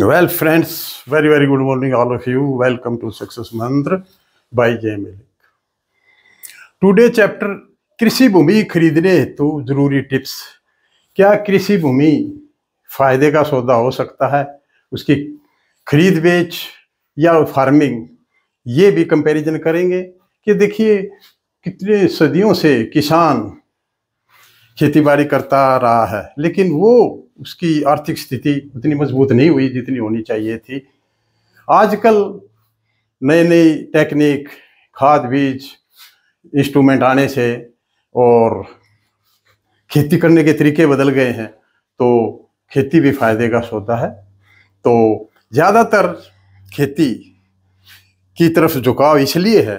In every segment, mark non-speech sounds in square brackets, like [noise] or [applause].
well friends very very good morning all of you welcome to success Mantra by Jai Malik today chapter कृषि भूमि खरीदने तो जरूरी tips क्या कृषि भूमि फायदे का सौदा हो सकता है उसकी खरीद बेच या फार्मिंग ये भी कंपेरिजन करेंगे कि देखिए कितने सदियों से किसान खेतीबाड़ी करता रहा है लेकिन वो उसकी आर्थिक स्थिति उतनी मजबूत नहीं हुई जितनी होनी चाहिए थी आजकल नई नई टेक्निक खाद बीज इंस्ट्रूमेंट आने से और खेती करने के तरीके बदल गए हैं तो खेती भी फायदे का सौदा है तो ज़्यादातर खेती की तरफ झुकाव इसलिए है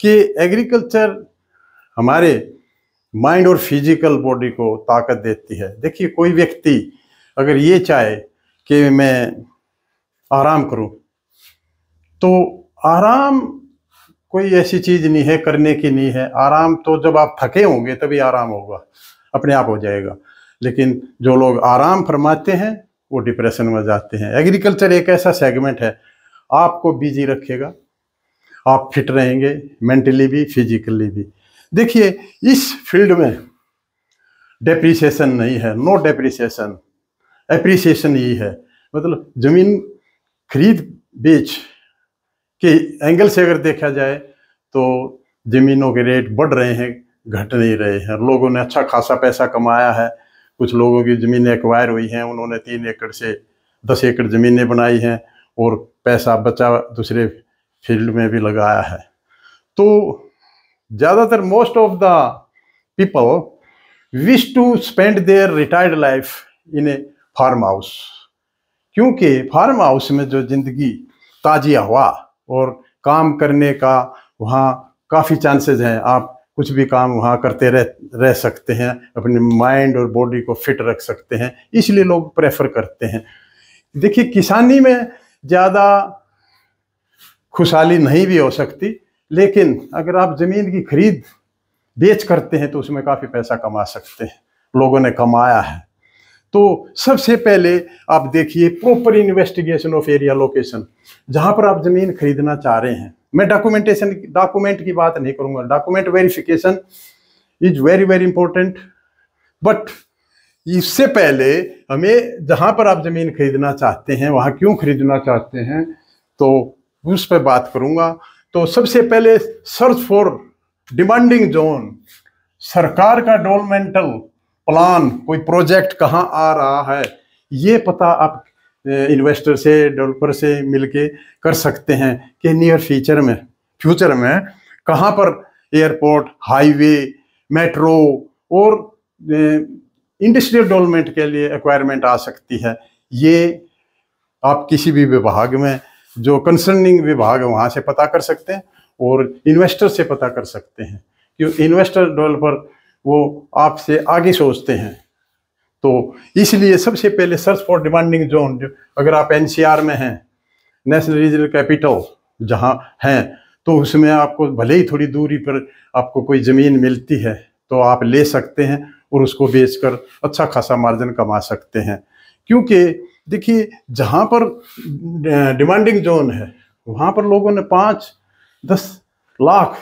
कि एग्रीकल्चर हमारे माइंड और फिजिकल बॉडी को ताकत देती है देखिए कोई व्यक्ति अगर ये चाहे कि मैं आराम करूं तो आराम कोई ऐसी चीज़ नहीं है करने की नहीं है आराम तो जब आप थके होंगे तभी आराम होगा अपने आप हो जाएगा लेकिन जो लोग आराम फरमाते हैं वो डिप्रेशन में जाते हैं एग्रीकल्चर एक ऐसा सेगमेंट है आपको बिजी रखेगा आप फिट रहेंगे मेंटली भी फिजिकली भी देखिए इस फील्ड में डेप्रिसिएशन नहीं है नो डेप्रिसिएशन एप्रिसिएशन ही है मतलब जमीन खरीद बेच के एंगल से अगर देखा जाए तो ज़मीनों के रेट बढ़ रहे हैं घट नहीं रहे हैं लोगों ने अच्छा खासा पैसा कमाया है कुछ लोगों की ज़मीनें एक्वायर हुई हैं उन्होंने तीन एकड़ से दस एकड़ ज़मीनें बनाई हैं और पैसा बचा दूसरे फील्ड में भी लगाया है तो ज़्यादातर most of the people wish to spend their retired life in a farm house क्योंकि फार्म हाउस में जो जिंदगी ताज़ी हवा और काम करने का वहाँ काफ़ी चांसेस हैं आप कुछ भी काम वहाँ करते रह रह सकते हैं अपने माइंड और बॉडी को फिट रख सकते हैं इसलिए लोग प्रेफर करते हैं देखिए किसानी में ज़्यादा खुशहाली नहीं भी हो सकती लेकिन अगर आप ज़मीन की खरीद बेच करते हैं तो उसमें काफ़ी पैसा कमा सकते हैं लोगों ने कमाया है तो सबसे पहले आप देखिए proper investigation of area location जहाँ पर आप ज़मीन खरीदना चाह रहे हैं मैं डॉक्यूमेंटेशन डॉक्यूमेंट की बात नहीं करूँगा document verification is very very important but इससे पहले हमें जहाँ पर आप ज़मीन खरीदना चाहते हैं वहाँ क्यों खरीदना चाहते हैं तो उस पर बात करूँगा तो सबसे पहले सर्च फॉर डिमांडिंग जोन सरकार का डेवलपमेंटल प्लान कोई प्रोजेक्ट कहाँ आ रहा है ये पता आप इन्वेस्टर से डेवलपर से मिलके कर सकते हैं कि नियर फ्यूचर में फ्यूचर में कहाँ पर एयरपोर्ट हाईवे मेट्रो और इंडस्ट्रियल डेवलपमेंट के लिए रिक्वायरमेंट आ सकती है ये आप किसी भी विभाग में जो कंसर्निंग विभाग है वहाँ से पता कर सकते हैं और इन्वेस्टर से पता कर सकते हैं कि इन्वेस्टर डेवलपर वो आपसे आगे सोचते हैं तो इसलिए सबसे पहले सर्च फॉर डिमांडिंग जोन जो अगर आप एनसीआर में हैं नेशनल रीजनल कैपिटल जहाँ हैं तो उसमें आपको भले ही थोड़ी दूरी पर आपको कोई ज़मीन मिलती है तो आप ले सकते हैं और उसको बेचकर अच्छा खासा मार्जिन कमा सकते हैं क्योंकि देखिए जहाँ पर डिमांडिंग जोन है वहाँ पर लोगों ने पाँच दस लाख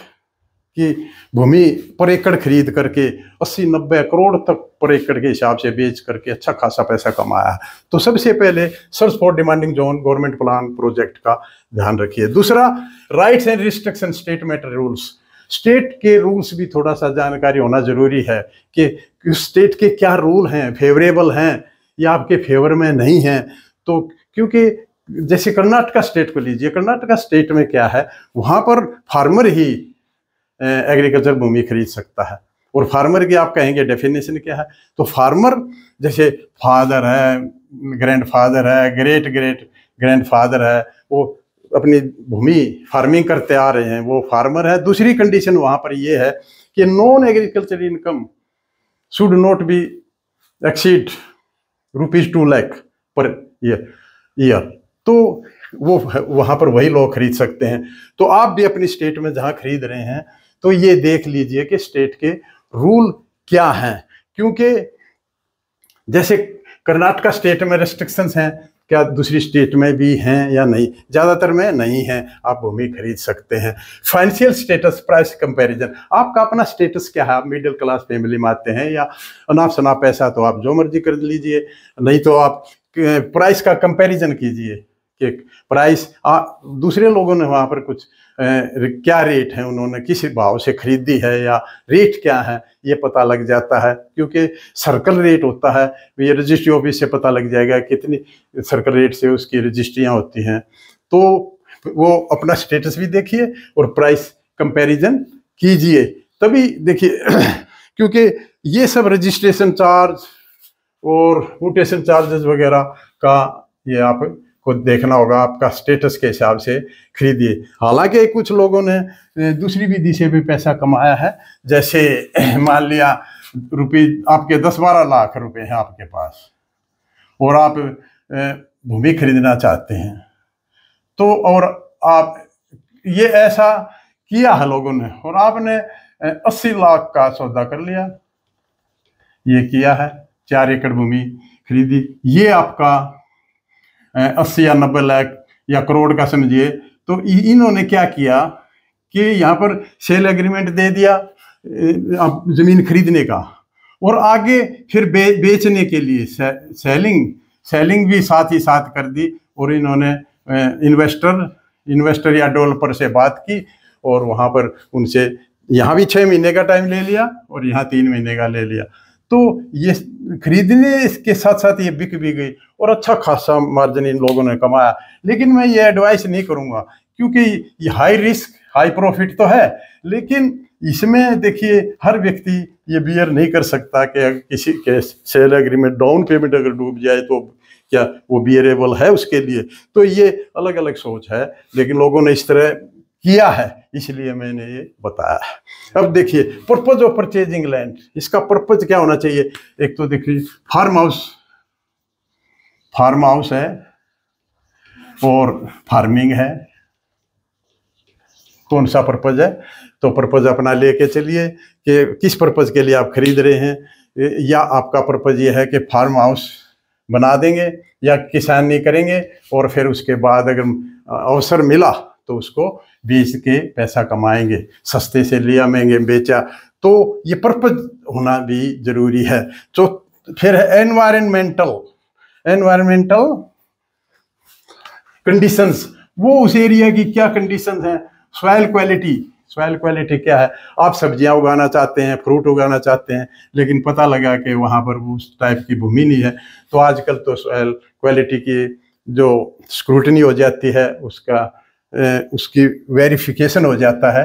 की भूमि पर एकड़ खरीद करके अस्सी नब्बे करोड़ तक पर एकड़ के हिसाब से बेच करके अच्छा खासा पैसा कमाया तो सबसे पहले search for demanding zone government plan project का ध्यान रखिए दूसरा rights and restriction state rules state के रूल्स भी थोड़ा सा जानकारी होना जरूरी है कि स्टेट के क्या रूल हैं फेवरेबल हैं या आपके फेवर में नहीं है तो क्योंकि जैसे कर्नाटका स्टेट को लीजिए कर्नाटका स्टेट में क्या है वहाँ पर फार्मर ही एग्रीकल्चर भूमि खरीद सकता है और फार्मर की आप कहेंगे डेफिनेशन क्या है तो फार्मर जैसे फादर है ग्रैंड फादर है ग्रेट ग्रेट ग्रैंड फादर है वो अपनी भूमि फार्मिंग करते आ रहे हैं वो फार्मर है दूसरी कंडीशन वहाँ पर ये है कि non agriculture income should not be exceed rupees two lakh per year तो वो वहां पर वही लोग खरीद सकते हैं तो आप भी अपनी स्टेट में जहां खरीद रहे हैं तो ये देख लीजिए कि स्टेट के रूल क्या हैं क्योंकि जैसे कर्नाटका स्टेट में रेस्ट्रिक्शंस हैं क्या दूसरी स्टेट में भी हैं या नहीं ज़्यादातर में नहीं हैं आप भूमि खरीद सकते हैं फाइनेंशियल स्टेटस प्राइस कंपैरिजन आपका अपना स्टेटस क्या है आप मिडिल क्लास फैमिली में आते हैं या अनाप शनाप पैसा तो आप जो मर्जी कर लीजिए नहीं तो आप प्राइस का कंपैरिजन कीजिए एक प्राइस आ, दूसरे लोगों ने वहाँ पर कुछ ए, क्या रेट है उन्होंने किस भाव से खरीदी है या रेट क्या है ये पता लग जाता है क्योंकि सर्कल रेट होता है ये रजिस्ट्री ऑफिस से पता लग जाएगा कितनी सर्कल रेट से उसकी रजिस्ट्रियाँ होती हैं तो वो अपना स्टेटस भी देखिए और प्राइस कंपेरिजन कीजिए तभी देखिए [clears throat] क्योंकि ये सब रजिस्ट्रेशन चार्ज और मोटेशन चार्जेस वगैरह का ये आप को देखना होगा आपका स्टेटस के हिसाब से खरीदिए हालांकि कुछ लोगों ने दूसरी विधि से भी पैसा कमाया है जैसे [clears throat] मान लिया रुपये आपके दस बारह लाख रुपए हैं आपके पास और आप भूमि खरीदना चाहते हैं तो और आप ये ऐसा किया है लोगों ने और आपने अस्सी लाख का सौदा कर लिया ये किया है चार एकड़ भूमि खरीदी ये आपका अस्सी या नब्बे लाख या करोड़ का समझिए तो इन्होंने क्या किया कि यहाँ पर सेल एग्रीमेंट दे दिया ज़मीन खरीदने का और आगे फिर बे, बेचने के लिए से, सेलिंग सेलिंग भी साथ ही साथ कर दी और इन्होंने इन्वेस्टर इन्वेस्टर या डेवलपर से बात की और वहाँ पर उनसे यहाँ भी छः महीने का टाइम ले लिया और यहाँ तीन महीने का ले लिया तो ये खरीदने के साथ साथ ये बिक भी गई और अच्छा खासा मार्जिन इन लोगों ने कमाया लेकिन मैं ये एडवाइस नहीं करूँगा क्योंकि ये हाई रिस्क हाई प्रॉफिट तो है लेकिन इसमें देखिए हर व्यक्ति ये बियर नहीं कर सकता कि अगर किसी के सेल एग्रीमेंट डाउन पेमेंट अगर डूब जाए तो क्या वो बियरेबल है उसके लिए तो ये अलग अलग सोच है लेकिन लोगों ने इस तरह किया है इसलिए मैंने ये बताया अब देखिए पर्पज ऑफ परचेजिंग लैंड इसका पर्पज क्या होना चाहिए एक तो देखिए फार्म हाउस फार्म हाउस है और फार्मिंग है कौन सा पर्पज है तो पर्पज अपना लेके चलिए कि किस पर्पज के लिए आप खरीद रहे हैं या आपका पर्पज ये है कि फार्म हाउस बना देंगे या किसानी करेंगे और फिर उसके बाद अगर अवसर मिला तो उसको बेच के पैसा कमाएंगे सस्ते से लिया महंगे बेचा तो ये पर्पज होना भी जरूरी है तो फिर है एनवायरमेंटल एनवायरमेंटल कंडीशंस वो उस एरिया की क्या कंडीशंस हैं सॉयल क्वालिटी सॉयल क्वालिटी क्या है आप सब्जियां उगाना चाहते हैं फ्रूट उगाना चाहते हैं लेकिन पता लगा कि वहाँ पर उस टाइप की भूमि नहीं है तो आजकल तो सॉयल क्वालिटी की जो स्क्रूटनी हो जाती है उसका उसकी वेरिफिकेशन हो जाता है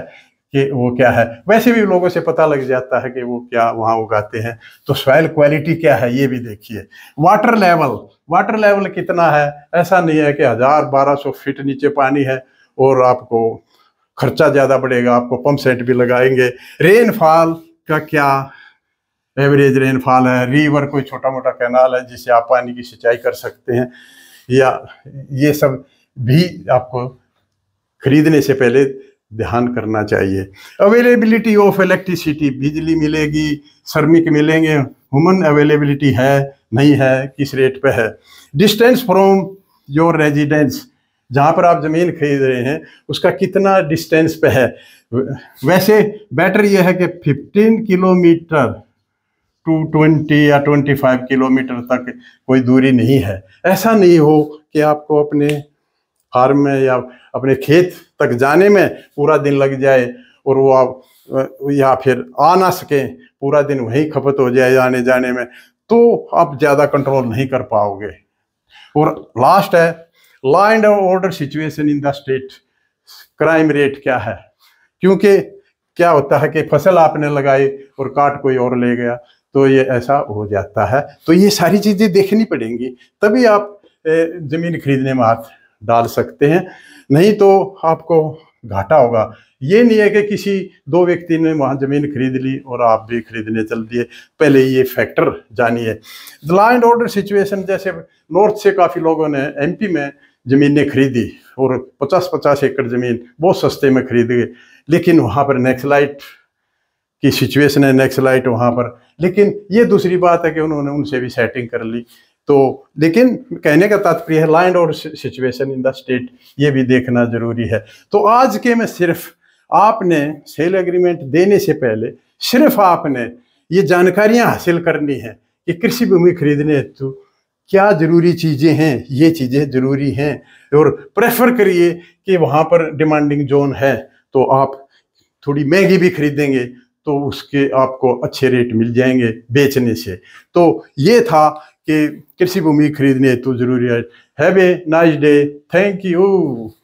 कि वो क्या है वैसे भी लोगों से पता लग जाता है कि वो क्या वहाँ उगाते हैं तो सॉइल क्वालिटी क्या है ये भी देखिए वाटर लेवल वाटर लेवल कितना है ऐसा नहीं है कि हज़ार बारह सौ फीट नीचे पानी है और आपको खर्चा ज़्यादा बढ़ेगा आपको पंप सेट भी लगाएंगे रेनफॉल का क्या एवरेज रेनफॉल है रिवर कोई छोटा मोटा कैनाल है जिससे आप पानी की सिंचाई कर सकते हैं या ये सब भी आपको खरीदने से पहले ध्यान करना चाहिए अवेलेबिलिटी ऑफ इलेक्ट्रिसिटी बिजली मिलेगी श्रमिक मिलेंगे हुमन अवेलेबिलिटी है नहीं है किस रेट पे है डिस्टेंस फ्रॉम योर रेजिडेंस जहाँ पर आप ज़मीन खरीद रहे हैं उसका कितना डिस्टेंस पे है वैसे बेटर यह है कि 15 किलोमीटर टू 20 या 25 किलोमीटर तक कोई दूरी नहीं है ऐसा नहीं हो कि आपको अपने फार्म में या अपने खेत तक जाने में पूरा दिन लग जाए और वो आप या फिर आ ना सकें पूरा दिन वहीं खपत हो जाए आने जाने में तो आप ज़्यादा कंट्रोल नहीं कर पाओगे और लास्ट है law and order situation in the state crime rate क्या है क्योंकि क्या होता है कि फसल आपने लगाई और काट कोई और ले गया तो ये ऐसा हो जाता है तो ये सारी चीज़ें देखनी पड़ेंगी तभी आप ज़मीन खरीदने में हाथ डाल सकते हैं नहीं तो आपको घाटा होगा ये नहीं है कि किसी दो व्यक्ति ने वहाँ ज़मीन खरीद ली और आप भी खरीदने चल दिए पहले ये फैक्टर जानिए लॉ एंड ऑर्डर सिचुएशन जैसे नॉर्थ से काफ़ी लोगों ने एमपी में ज़मीनें खरीदी और 50-50 एकड़ ज़मीन बहुत सस्ते में खरीद गए लेकिन वहाँ पर नेक्सलाइट की सिचुएशन है नेक्सलाइट वहाँ पर लेकिन ये दूसरी बात है कि उन्होंने उनसे भी सेटिंग कर ली तो लेकिन कहने का तात्पर्य है लैंड और सिचुएशन इन द स्टेट ये भी देखना ज़रूरी है तो आज के में सिर्फ आपने सेल एग्रीमेंट देने से पहले सिर्फ आपने ये जानकारियां हासिल करनी है कि कृषि भूमि खरीदने हेतु क्या ज़रूरी चीज़ें हैं ये चीज़ें ज़रूरी हैं और प्रेफर करिए कि वहाँ पर डिमांडिंग जोन है तो आप थोड़ी महंगी भी खरीदेंगे तो उसके आपको अच्छे रेट मिल जाएंगे बेचने से तो ये था कि कृषि भूमि खरीदने तो जरूरी है have a nice day thank you